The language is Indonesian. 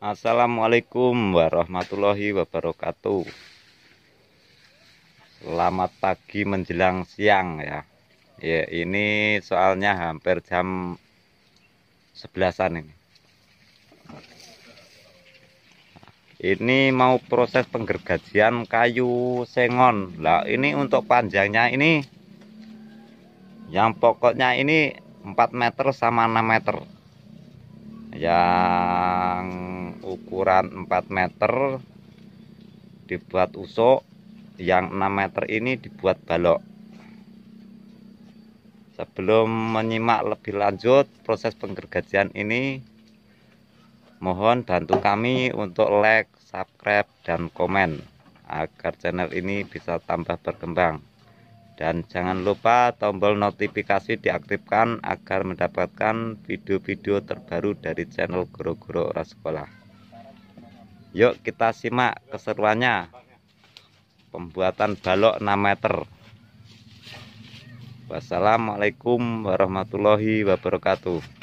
Assalamualaikum warahmatullahi wabarakatuh Selamat pagi menjelang siang ya Ya ini soalnya hampir jam sebelasan ini Ini mau proses penggergajian kayu sengon Lah ini untuk panjangnya ini Yang pokoknya ini 4 meter sama 6 meter Yang ukuran 4 meter dibuat usuk yang 6 meter ini dibuat balok sebelum menyimak lebih lanjut proses penggergajian ini mohon bantu kami untuk like subscribe dan komen agar channel ini bisa tambah berkembang dan jangan lupa tombol notifikasi diaktifkan agar mendapatkan video-video terbaru dari channel Guru-Guru Sekolah. Yuk kita simak keseruannya Pembuatan balok 6 meter Wassalamualaikum warahmatullahi wabarakatuh